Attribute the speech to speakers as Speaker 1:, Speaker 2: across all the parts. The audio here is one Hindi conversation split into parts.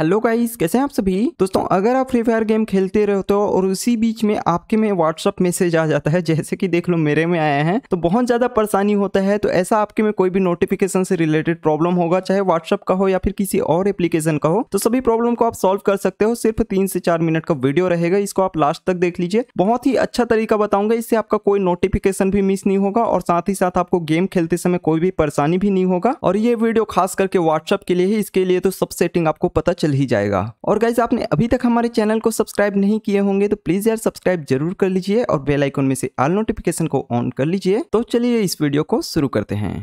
Speaker 1: हेलो गाइस कैसे हैं आप सभी दोस्तों अगर आप फ्री फायर गेम खेलते रहते हो तो और उसी बीच में आपके में व्हाट्सअप मैसेज आ जाता है जैसे कि देख लो मेरे में आया है तो बहुत ज़्यादा परेशानी होता है तो ऐसा आपके में कोई भी नोटिफिकेशन से रिलेटेड प्रॉब्लम होगा चाहे व्हाट्सअप का हो या फिर किसी और एप्लीकेशन का हो तो सभी प्रॉब्लम को आप सोल्व कर सकते हो सिर्फ तीन से चार मिनट का वीडियो रहेगा इसको आप लास्ट तक देख लीजिए बहुत ही अच्छा तरीका बताऊंगा इससे आपका कोई नोटिफिकेशन भी मिस नहीं होगा और साथ ही साथ आपको गेम खेलते समय कोई भी परेशानी भी नहीं होगा और ये वीडियो खास करके व्हाट्सअप के लिए ही इसके लिए तो सब सेटिंग आपको पता चल ही जाएगा और गाइज आपने अभी तक हमारे चैनल को सब्सक्राइब नहीं किए होंगे तो प्लीज यार सब्सक्राइब जरूर कर लीजिए और बेलाइकन में से आल नोटिफिकेशन को ऑन कर लीजिए तो चलिए इस वीडियो को शुरू करते हैं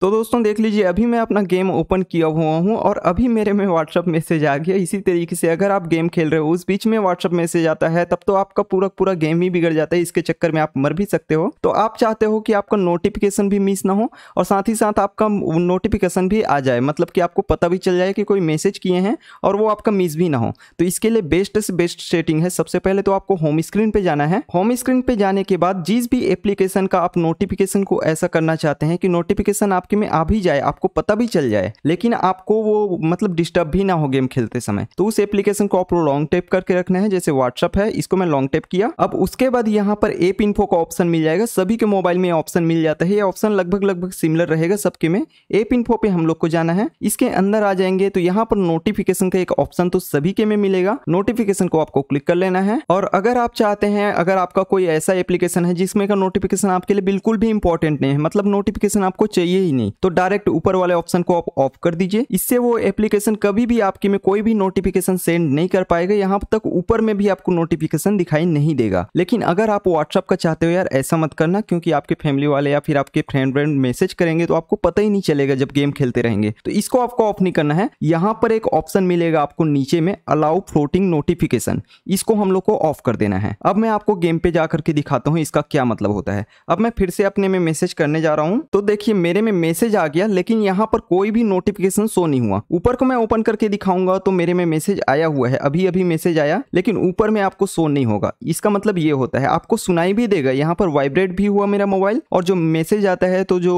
Speaker 1: तो दोस्तों देख लीजिए अभी मैं अपना गेम ओपन किया हुआ हूँ और अभी मेरे में व्हाट्सअप मैसेज आ गया इसी तरीके से अगर आप गेम खेल रहे हो उस बीच में व्हाट्सअप मैसेज आता है तब तो आपका पूरा पूरा गेम ही बिगड़ जाता है इसके चक्कर में आप मर भी सकते हो तो आप चाहते हो कि आपका नोटिफिकेशन भी मिस ना हो और साथ ही साथ आपका नोटिफिकेशन भी आ जाए मतलब कि आपको पता भी चल जाए कि कोई मैसेज किए हैं और वो आपका मिस भी ना हो तो इसके लिए बेस्ट से बेस्ट सेटिंग है सबसे पहले तो आपको होम स्क्रीन पर जाना है होम स्क्रीन पर जाने के बाद जिस भी एप्लीकेशन का आप नोटिफिकेशन को ऐसा करना चाहते हैं कि नोटिफिकेशन आप आपके में आ भी जाए आपको पता भी चल जाए लेकिन आपको वो मतलब डिस्टर्ब भी ना हो गेम खेलते समय तो उस एप्लीकेशन को आप लॉन्ग टेप करके रखना है जैसे व्हाट्सअप है इसको मैं लॉन्ग टेप किया अब उसके बाद यहाँ पर एप इन्फो का ऑप्शन मिल जाएगा सभी के मोबाइल में ऑप्शन मिल जाता है ये ऑप्शन लगभग लगभग सिमिलर रहेगा सबके में एप इन्फो पे हम लोग को जाना है इसके अंदर आ जाएंगे तो यहाँ पर नोटिफिकेशन का एक ऑप्शन तो सभी के में मिलेगा नोटिफिकेशन को आपको क्लिक कर लेना है और अगर आप चाहते हैं अगर आपका कोई ऐसा एप्लीकेशन है जिसमें का नोटिफिकेशन आपके लिए बिल्कुल भी इंपॉर्टेंट नहीं है मतलब नोटिफिकेशन आपको चाहिए ही नहीं तो डायरेक्ट ऊपर वाले ऑप्शन को आप ऑफ कर दीजिए इससे वो एप्लीकेशन कभी भी आपके में कोई भी नोटिफिकेशन सेंड नहीं कर पाएगा यहाँ तक ऊपर में भी आपको नोटिफिकेशन दिखाई नहीं देगा लेकिन अगर आप व्हाट्सअप का चाहते हो यार ऐसा मत करना क्योंकि आपके फैमिली वाले या फिर आपके फ्रेंड व्रेंड मैसेज करेंगे तो आपको पता ही नहीं चलेगा जब गेम खेलते रहेंगे तो इसको आपको ऑफ नहीं करना है यहाँ पर एक ऑप्शन मिलेगा आपको नीचे में अलाउ फ्लोटिंग नोटिफिकेशन इसको हम लोग को ऑफ कर देना है अब मैं आपको गेम पे जा करके दिखाता हूँ इसका क्या मतलब होता है अब मैं फिर से अपने में मैसेज करने जा रहा हूँ तो देखिए मेरे में मैसेज आ गया लेकिन यहाँ पर कोई भी नोटिफिकेशन शो नहीं हुआ ऊपर को मैं ओपन करके दिखाऊंगा तो मेरे में मैसेज आया हुआ है अभी अभी मैसेज आया लेकिन ऊपर में आपको शो नहीं होगा इसका मतलब ये होता है आपको सुनाई भी देगा यहाँ पर वाइब्रेट भी हुआ मेरा मोबाइल और जो मैसेज आता है तो जो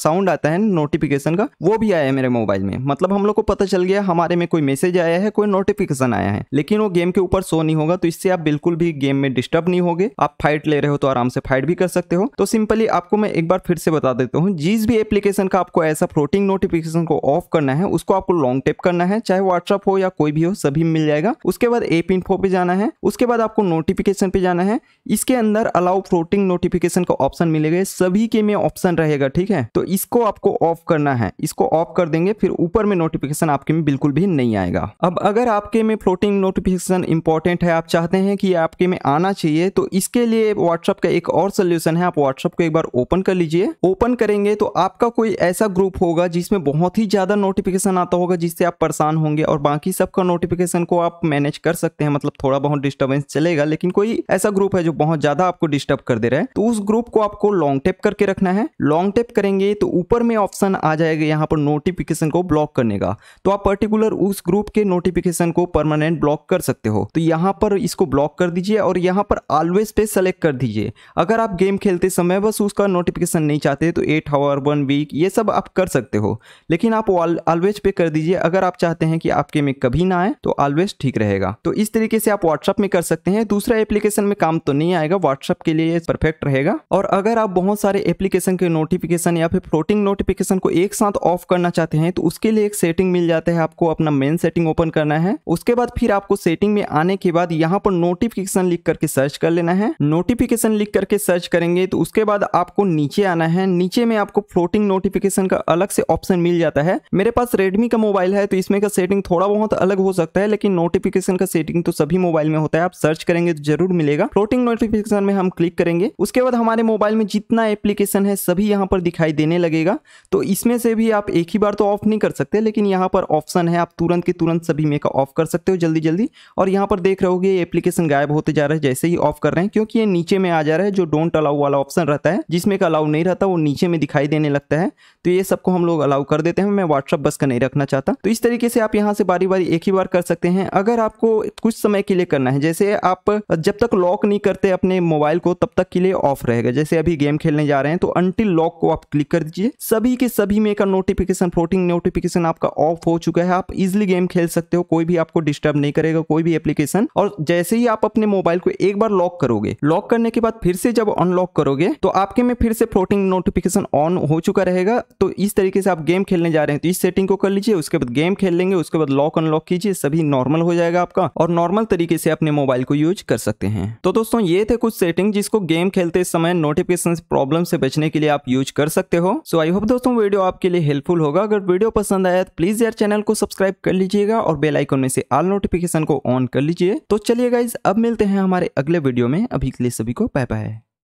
Speaker 1: साउंड आता है नोटिफिकेशन का वो भी आया है मेरे मोबाइल में मतलब हम लोग को पता चल गया हमारे में कोई मैसेज आया है कोई नोटिफिकेशन आया है लेकिन वो गेम के ऊपर शो नहीं होगा तो इससे आप बिल्कुल भी गेम में डिस्टर्ब नहीं होगे आप फाइट ले रहे हो तो आराम से फाइट भी कर सकते हो तो सिंपली आपको मैं एक बार फिर से बता देता हूँ जिस भी एप्लीकेशन एप्लीकेशन का आपको ऐसा फ्लोटिंग नोटिफिकेशन को ऑफ करना है उसको आपको लॉन्ग टेप करना है चाहे व्हाट्सअप हो या कोई भी हो सभी मिल जाएगा उसके बाद एप इनफो पे जाना है उसके बाद आपको नोटिफिकेशन पे जाना है इसके अंदर अलाउ फ्लोटिंग नोटिफिकेशन का ऑप्शन मिलेगा सभी के में ऑप्शन रहेगा ठीक है तो इसको आपको ऑफ करना है इसको ऑफ कर देंगे फिर ऊपर में नोटिफिकेशन आपके में बिल्कुल भी नहीं आएगा अब अगर आपके में फ्लोटिंग नोटिफिकेशन इंपॉर्टेंट है आप चाहते हैं कि आपके में आना चाहिए तो इसके लिए व्हाट्सअप का एक और सोल्यूशन है आप व्हाट्सअप को एक बार ओपन कर लीजिए ओपन करेंगे तो आपका का कोई ऐसा ग्रुप होगा जिसमें बहुत ही ज़्यादा नोटिफिकेशन आता होगा जिससे आप परेशान होंगे और बाकी सबका नोटिफिकेशन को आप मैनेज कर सकते हैं मतलब थोड़ा बहुत डिस्टर्बेंस चलेगा लेकिन कोई ऐसा ग्रुप है जो बहुत ज़्यादा आपको डिस्टर्ब कर दे रहा है तो उस ग्रुप को आपको लॉन्ग टेप करके रखना है लॉन्ग टेप करेंगे तो ऊपर में ऑप्शन आ जाएगा यहाँ पर नोटिफिकेशन को ब्लॉक करने का तो आप पर्टिकुलर उस ग्रुप के नोटिफिकेशन को परमानेंट ब्लॉक कर सकते हो तो यहाँ पर इसको ब्लॉक कर दीजिए और यहाँ पर ऑलवेज पे सेलेक्ट कर दीजिए अगर आप गेम खेलते समय बस उसका नोटिफिकेशन नहीं चाहते तो एट हावर वन वी क्लिक ये सब आप कर सकते हो लेकिन आप ऑलवेज पे कर दीजिए अगर आप चाहते हैं कि आपके में कभी ना आए तो ऑलवेज ठीक रहेगा तो इस तरीके से आप व्हाट्सअप में कर सकते हैं दूसरा एप्लीकेशन में काम तो नहीं आएगा व्हाट्सअप के लिए परफेक्ट रहेगा और अगर आप बहुत सारे एप्लीकेशन के नोटिफिकेशन या फिर फ्लोटिंग नोटिफिकेशन को एक साथ ऑफ करना चाहते हैं तो उसके लिए एक सेटिंग मिल जाता है आपको अपना मेन सेटिंग ओपन करना है उसके बाद फिर आपको सेटिंग में आने के बाद यहाँ पर नोटिफिकेशन लिख करके सर्च कर लेना है नोटिफिकेशन लिख करके सर्च करेंगे तो उसके बाद आपको नीचे आना है नीचे में आपको फ्लोटिंग सेटिंग नोटिफिकेशन का अलग से ऑप्शन मिल जाता है मेरे पास रेडमी का मोबाइल है तो इसमें का सेटिंग थोड़ा बहुत अलग हो सकता है लेकिन नोटिफिकेशन का सेटिंग तो सभी मोबाइल में होता है आप सर्च करेंगे तो जरूर मिलेगा फ्लोटिंग नोटिफिकेशन में हम क्लिक करेंगे उसके बाद हमारे मोबाइल में जितना एप्लीकेशन है सभी यहाँ पर दिखाई देने लगेगा तो इसमें से भी आप एक ही बार तो ऑफ नहीं कर सकते लेकिन यहाँ पर ऑप्शन है आप तुरंत के तुरंत सभी में का ऑफ कर सकते हो जल्दी जल्दी और यहाँ पर देख रहे हो एप्लीकेशन गायब होते जा रहे हैं जैसे ही ऑफ कर रहे हैं क्योंकि ये नीचे में आ जा रहा है जो डोंट अलाउ वाला ऑप्शन रहता है जिसमें का अलाउ नहीं रहता वो नीचे में दिखाई देने लगता सकता है तो ये सबको हम लोग अलाउ कर देते हैं मैं व्हाट्सअप बस का नहीं रखना चाहता तो इस तरीके से आप यहाँ से बारी बारी एक ही बार कर सकते हैं अगर आपको कुछ समय के लिए करना है जैसे आप जब तक लॉक नहीं करते अपने मोबाइल को तब तक के लिए ऑफ रहेगा जैसे अभी गेम खेलने जा रहे हैं तो अंटिल लॉक को आप क्लिक कर दीजिए सभी के सभी में का नोटिफिकेशन फ्लोटिंग नोटिफिकेशन आपका ऑफ हो चुका है आप इजिली गेम खेल सकते हो कोई भी आपको डिस्टर्ब नहीं करेगा कोई भी एप्लीकेशन और जैसे ही आप अपने मोबाइल को एक बार लॉक करोगे लॉक करने के बाद फिर से जब अनलॉक करोगे तो आपके में फिर से फ्लोटिंग नोटिफिकेशन ऑन हो चुका का रहेगा तो इस तरीके से आप गेम खेलने जा रहे हैं तो इस सेटिंग को कर लीजिए उसके बाद गेम खेल लेंगे उसके बाद लॉक अनलॉक कीजिए सभी नॉर्मल हो जाएगा आपका और नॉर्मल तरीके से अपने मोबाइल को यूज कर सकते हैं तो दोस्तों ये थे कुछ सेटिंग जिसको गेम खेलते समय नोटिफिकेशन प्रॉब्लम से बचने के लिए आप यूज कर सकते हो सो आई होप दोस्तों वीडियो आपके लिए हेल्पफुल होगा अगर वीडियो पसंद आया तो प्लीज यार चैनल को सब्सक्राइब कर लीजिएगा और बेलाइकोन में से आल नोटिफिकेशन को ऑन कर लीजिए तो चलिए गाइज अब मिलते हैं हमारे अगले वीडियो में अभी के लिए सभी को बाय बाय